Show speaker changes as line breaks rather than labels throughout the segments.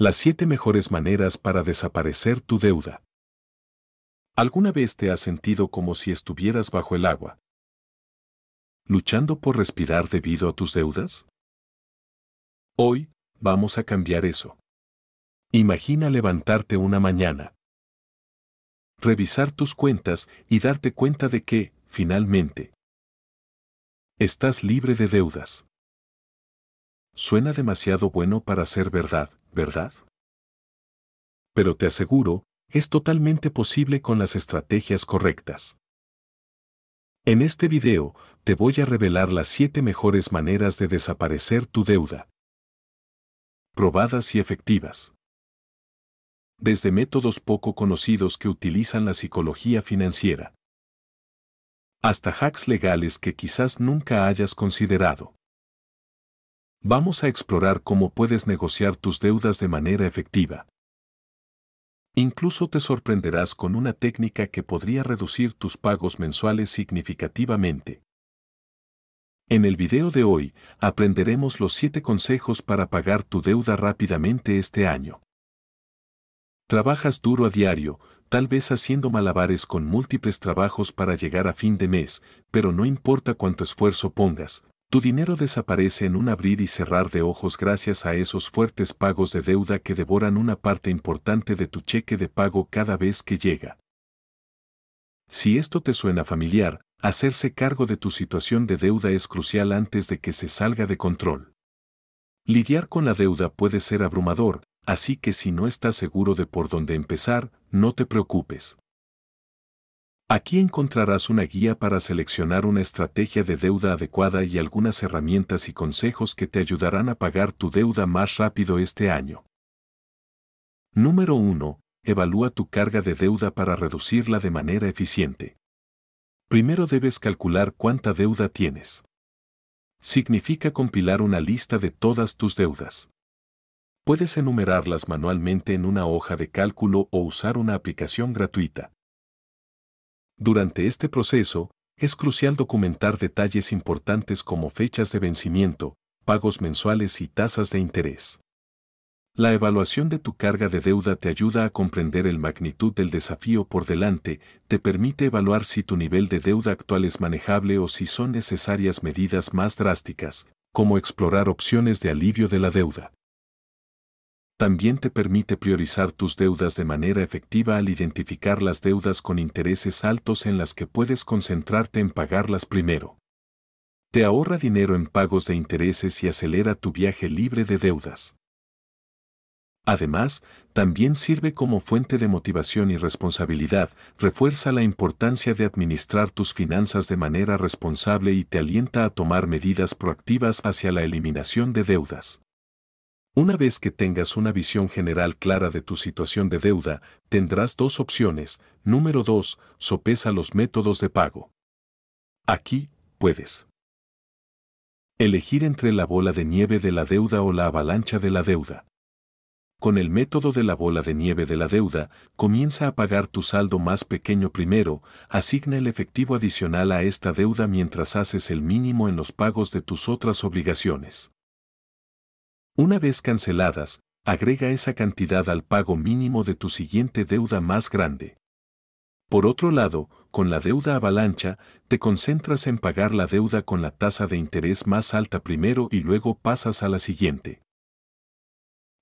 Las siete mejores maneras para desaparecer tu deuda. ¿Alguna vez te has sentido como si estuvieras bajo el agua? ¿Luchando por respirar debido a tus deudas? Hoy, vamos a cambiar eso. Imagina levantarte una mañana, revisar tus cuentas y darte cuenta de que, finalmente, estás libre de deudas. Suena demasiado bueno para ser verdad ¿verdad? Pero te aseguro, es totalmente posible con las estrategias correctas. En este video, te voy a revelar las 7 mejores maneras de desaparecer tu deuda. Probadas y efectivas. Desde métodos poco conocidos que utilizan la psicología financiera. Hasta hacks legales que quizás nunca hayas considerado. Vamos a explorar cómo puedes negociar tus deudas de manera efectiva. Incluso te sorprenderás con una técnica que podría reducir tus pagos mensuales significativamente. En el video de hoy, aprenderemos los 7 consejos para pagar tu deuda rápidamente este año. Trabajas duro a diario, tal vez haciendo malabares con múltiples trabajos para llegar a fin de mes, pero no importa cuánto esfuerzo pongas, tu dinero desaparece en un abrir y cerrar de ojos gracias a esos fuertes pagos de deuda que devoran una parte importante de tu cheque de pago cada vez que llega. Si esto te suena familiar, hacerse cargo de tu situación de deuda es crucial antes de que se salga de control. Lidiar con la deuda puede ser abrumador, así que si no estás seguro de por dónde empezar, no te preocupes. Aquí encontrarás una guía para seleccionar una estrategia de deuda adecuada y algunas herramientas y consejos que te ayudarán a pagar tu deuda más rápido este año. Número 1. Evalúa tu carga de deuda para reducirla de manera eficiente. Primero debes calcular cuánta deuda tienes. Significa compilar una lista de todas tus deudas. Puedes enumerarlas manualmente en una hoja de cálculo o usar una aplicación gratuita. Durante este proceso, es crucial documentar detalles importantes como fechas de vencimiento, pagos mensuales y tasas de interés. La evaluación de tu carga de deuda te ayuda a comprender el magnitud del desafío por delante, te permite evaluar si tu nivel de deuda actual es manejable o si son necesarias medidas más drásticas, como explorar opciones de alivio de la deuda también te permite priorizar tus deudas de manera efectiva al identificar las deudas con intereses altos en las que puedes concentrarte en pagarlas primero. Te ahorra dinero en pagos de intereses y acelera tu viaje libre de deudas. Además, también sirve como fuente de motivación y responsabilidad, refuerza la importancia de administrar tus finanzas de manera responsable y te alienta a tomar medidas proactivas hacia la eliminación de deudas. Una vez que tengas una visión general clara de tu situación de deuda, tendrás dos opciones. Número 2. Sopesa los métodos de pago. Aquí, puedes. Elegir entre la bola de nieve de la deuda o la avalancha de la deuda. Con el método de la bola de nieve de la deuda, comienza a pagar tu saldo más pequeño primero, asigna el efectivo adicional a esta deuda mientras haces el mínimo en los pagos de tus otras obligaciones. Una vez canceladas, agrega esa cantidad al pago mínimo de tu siguiente deuda más grande. Por otro lado, con la deuda avalancha, te concentras en pagar la deuda con la tasa de interés más alta primero y luego pasas a la siguiente.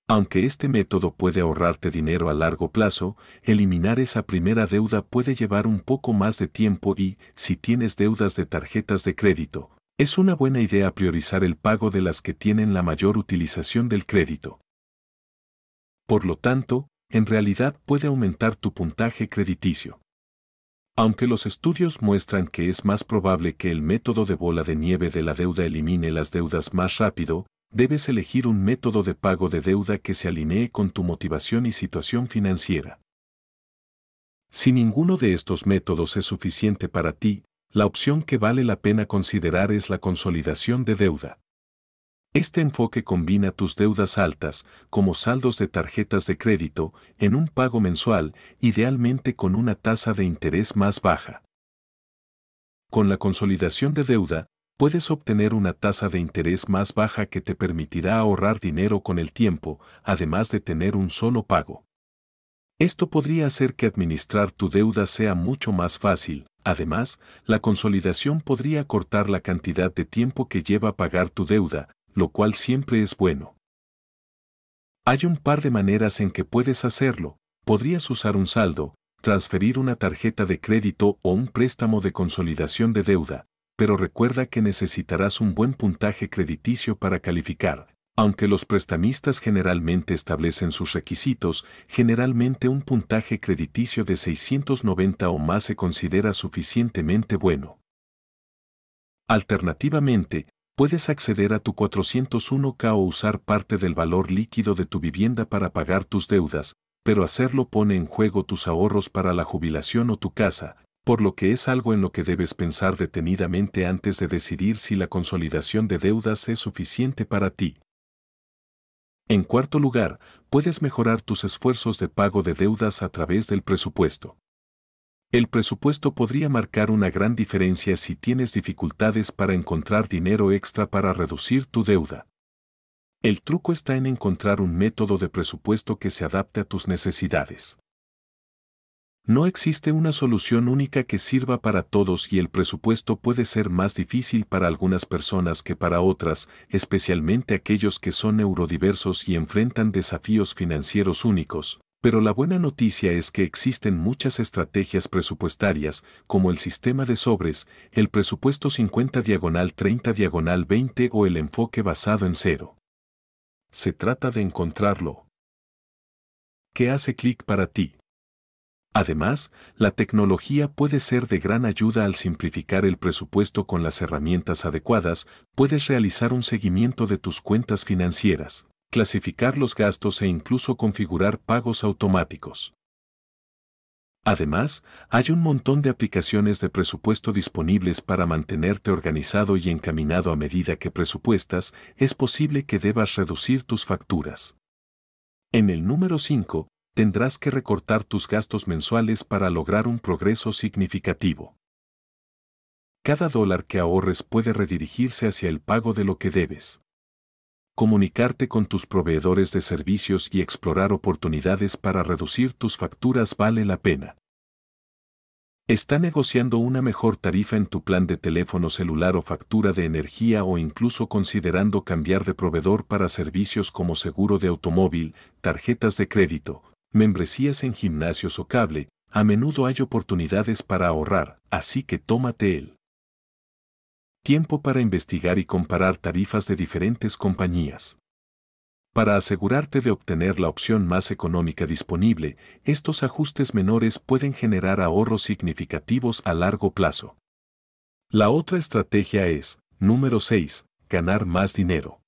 Aunque este método puede ahorrarte dinero a largo plazo, eliminar esa primera deuda puede llevar un poco más de tiempo y, si tienes deudas de tarjetas de crédito, es una buena idea priorizar el pago de las que tienen la mayor utilización del crédito. Por lo tanto, en realidad puede aumentar tu puntaje crediticio. Aunque los estudios muestran que es más probable que el método de bola de nieve de la deuda elimine las deudas más rápido, debes elegir un método de pago de deuda que se alinee con tu motivación y situación financiera. Si ninguno de estos métodos es suficiente para ti, la opción que vale la pena considerar es la consolidación de deuda. Este enfoque combina tus deudas altas, como saldos de tarjetas de crédito, en un pago mensual, idealmente con una tasa de interés más baja. Con la consolidación de deuda, puedes obtener una tasa de interés más baja que te permitirá ahorrar dinero con el tiempo, además de tener un solo pago. Esto podría hacer que administrar tu deuda sea mucho más fácil. Además, la consolidación podría cortar la cantidad de tiempo que lleva pagar tu deuda, lo cual siempre es bueno. Hay un par de maneras en que puedes hacerlo. Podrías usar un saldo, transferir una tarjeta de crédito o un préstamo de consolidación de deuda, pero recuerda que necesitarás un buen puntaje crediticio para calificar. Aunque los prestamistas generalmente establecen sus requisitos, generalmente un puntaje crediticio de 690 o más se considera suficientemente bueno. Alternativamente, puedes acceder a tu 401k o usar parte del valor líquido de tu vivienda para pagar tus deudas, pero hacerlo pone en juego tus ahorros para la jubilación o tu casa, por lo que es algo en lo que debes pensar detenidamente antes de decidir si la consolidación de deudas es suficiente para ti. En cuarto lugar, puedes mejorar tus esfuerzos de pago de deudas a través del presupuesto. El presupuesto podría marcar una gran diferencia si tienes dificultades para encontrar dinero extra para reducir tu deuda. El truco está en encontrar un método de presupuesto que se adapte a tus necesidades. No existe una solución única que sirva para todos y el presupuesto puede ser más difícil para algunas personas que para otras, especialmente aquellos que son neurodiversos y enfrentan desafíos financieros únicos. Pero la buena noticia es que existen muchas estrategias presupuestarias, como el sistema de sobres, el presupuesto 50 diagonal 30 diagonal 20 o el enfoque basado en cero. Se trata de encontrarlo. ¿Qué hace clic para ti? Además, la tecnología puede ser de gran ayuda al simplificar el presupuesto con las herramientas adecuadas, puedes realizar un seguimiento de tus cuentas financieras, clasificar los gastos e incluso configurar pagos automáticos. Además, hay un montón de aplicaciones de presupuesto disponibles para mantenerte organizado y encaminado a medida que presupuestas, es posible que debas reducir tus facturas. En el número 5, tendrás que recortar tus gastos mensuales para lograr un progreso significativo. Cada dólar que ahorres puede redirigirse hacia el pago de lo que debes. Comunicarte con tus proveedores de servicios y explorar oportunidades para reducir tus facturas vale la pena. Está negociando una mejor tarifa en tu plan de teléfono celular o factura de energía o incluso considerando cambiar de proveedor para servicios como seguro de automóvil, tarjetas de crédito, membresías en gimnasios o cable, a menudo hay oportunidades para ahorrar, así que tómate el tiempo para investigar y comparar tarifas de diferentes compañías. Para asegurarte de obtener la opción más económica disponible, estos ajustes menores pueden generar ahorros significativos a largo plazo. La otra estrategia es, número 6, ganar más dinero.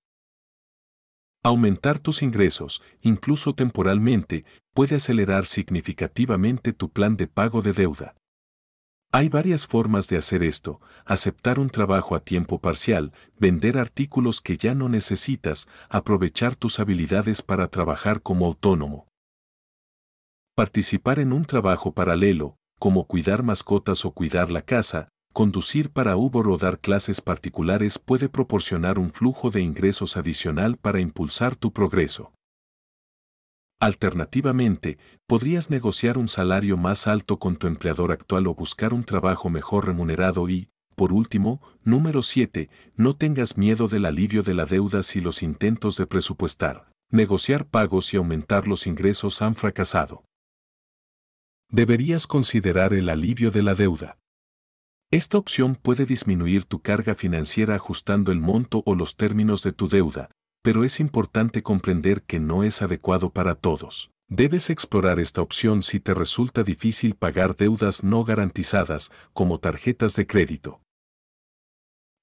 Aumentar tus ingresos, incluso temporalmente, puede acelerar significativamente tu plan de pago de deuda. Hay varias formas de hacer esto, aceptar un trabajo a tiempo parcial, vender artículos que ya no necesitas, aprovechar tus habilidades para trabajar como autónomo. Participar en un trabajo paralelo, como cuidar mascotas o cuidar la casa, Conducir para Uber o dar clases particulares puede proporcionar un flujo de ingresos adicional para impulsar tu progreso. Alternativamente, podrías negociar un salario más alto con tu empleador actual o buscar un trabajo mejor remunerado y, por último, número 7, no tengas miedo del alivio de la deuda si los intentos de presupuestar, negociar pagos y aumentar los ingresos han fracasado. Deberías considerar el alivio de la deuda. Esta opción puede disminuir tu carga financiera ajustando el monto o los términos de tu deuda, pero es importante comprender que no es adecuado para todos. Debes explorar esta opción si te resulta difícil pagar deudas no garantizadas, como tarjetas de crédito.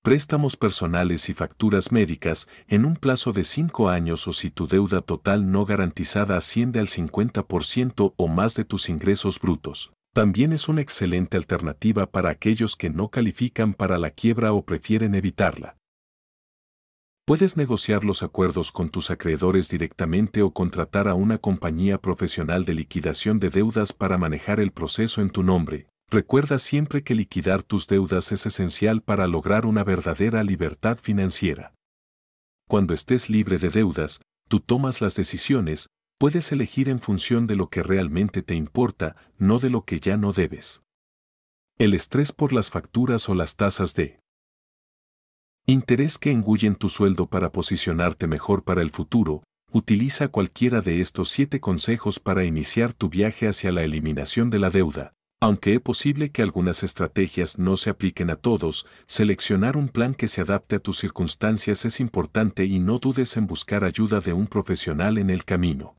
Préstamos personales y facturas médicas en un plazo de 5 años o si tu deuda total no garantizada asciende al 50% o más de tus ingresos brutos también es una excelente alternativa para aquellos que no califican para la quiebra o prefieren evitarla. Puedes negociar los acuerdos con tus acreedores directamente o contratar a una compañía profesional de liquidación de deudas para manejar el proceso en tu nombre. Recuerda siempre que liquidar tus deudas es esencial para lograr una verdadera libertad financiera. Cuando estés libre de deudas, tú tomas las decisiones, puedes elegir en función de lo que realmente te importa, no de lo que ya no debes. El estrés por las facturas o las tasas de interés que engullen tu sueldo para posicionarte mejor para el futuro, utiliza cualquiera de estos siete consejos para iniciar tu viaje hacia la eliminación de la deuda. Aunque es posible que algunas estrategias no se apliquen a todos, seleccionar un plan que se adapte a tus circunstancias es importante y no dudes en buscar ayuda de un profesional en el camino.